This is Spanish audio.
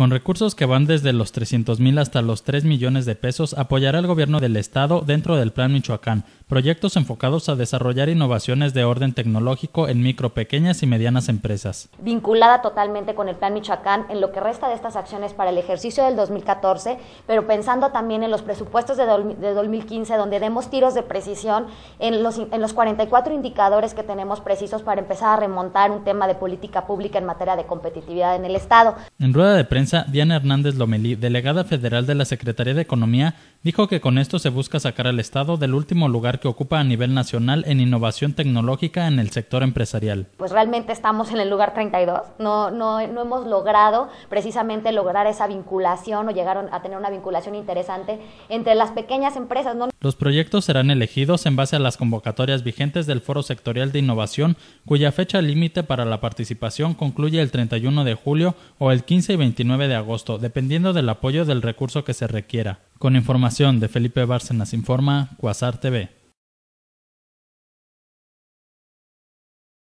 Con recursos que van desde los 300 mil hasta los 3 millones de pesos, apoyará el gobierno del Estado dentro del Plan Michoacán proyectos enfocados a desarrollar innovaciones de orden tecnológico en micro, pequeñas y medianas empresas. Vinculada totalmente con el Plan Michoacán en lo que resta de estas acciones para el ejercicio del 2014, pero pensando también en los presupuestos de, de 2015, donde demos tiros de precisión en los, en los 44 indicadores que tenemos precisos para empezar a remontar un tema de política pública en materia de competitividad en el Estado. En rueda de prensa, Diana Hernández Lomelí, delegada federal de la Secretaría de Economía, dijo que con esto se busca sacar al Estado del último lugar que ocupa a nivel nacional en innovación tecnológica en el sector empresarial. Pues realmente estamos en el lugar 32, no, no, no hemos logrado precisamente lograr esa vinculación o llegaron a tener una vinculación interesante entre las pequeñas empresas. Los proyectos serán elegidos en base a las convocatorias vigentes del Foro Sectorial de Innovación, cuya fecha límite para la participación concluye el 31 de julio o el 15 y 29 de agosto, dependiendo del apoyo del recurso que se requiera. Con información de Felipe Bárcenas Informa, Cuasar TV.